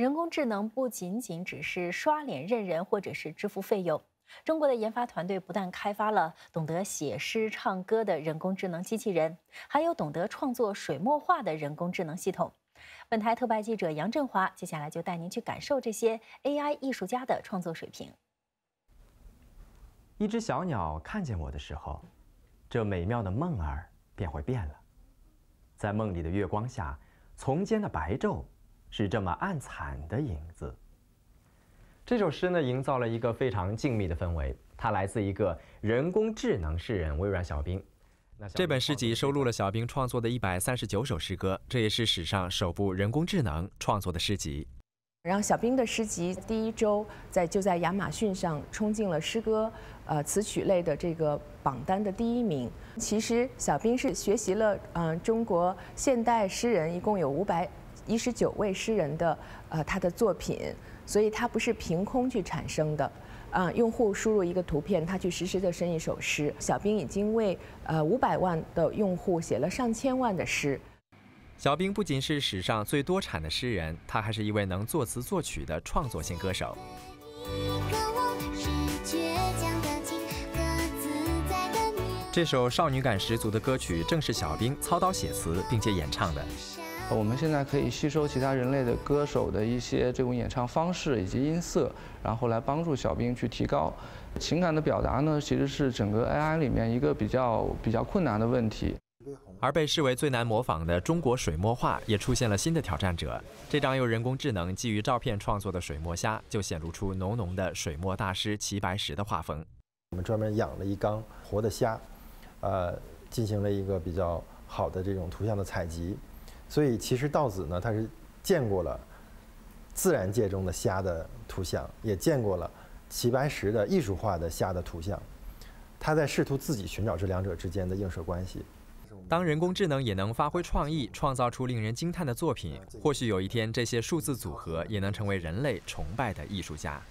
人工智能不仅仅只是刷脸认人或者是支付费用。中国的研发团队不但开发了懂得写诗唱歌的人工智能机器人，还有懂得创作水墨画的人工智能系统。本台特派记者杨振华，接下来就带您去感受这些 AI 艺术家的创作水平。一只小鸟看见我的时候，这美妙的梦儿便会变了。在梦里的月光下，丛间的白昼。是这么暗惨的影子。这首诗呢，营造了一个非常静谧的氛围。它来自一个人工智能诗人微软小冰。这本诗集收录了小冰创作的一百三十九首诗歌，这也是史上首部人工智能创作的诗集。然后，小冰的诗集第一周在就在亚马逊上冲进了诗歌呃词曲类的这个榜单的第一名。其实，小冰是学习了嗯中国现代诗人一共有五百。一十九位诗人的，呃，他的作品，所以它不是凭空去产生的，啊，用户输入一个图片，他去实时的生一首诗。小兵已经为呃五百万的用户写了上千万的诗。小兵不仅是史上最多产的诗人，他还是一位能作词作曲的创作型歌手。这首少女感十足的歌曲正是小兵操刀写词并且演唱的。我们现在可以吸收其他人类的歌手的一些这种演唱方式以及音色，然后来帮助小兵去提高。情感的表达呢，其实是整个 AI 里面一个比较比较困难的问题。而被视为最难模仿的中国水墨画，也出现了新的挑战者。这张由人工智能基于照片创作的水墨虾，就显露出浓浓的水墨大师齐白石的画风。我们专门养了一缸活的虾，呃，进行了一个比较好的这种图像的采集。所以，其实道子呢，他是见过了自然界中的虾的图像，也见过了齐白石的艺术化的虾的图像，他在试图自己寻找这两者之间的映射关系。当人工智能也能发挥创意，创造出令人惊叹的作品，或许有一天，这些数字组合也能成为人类崇拜的艺术家。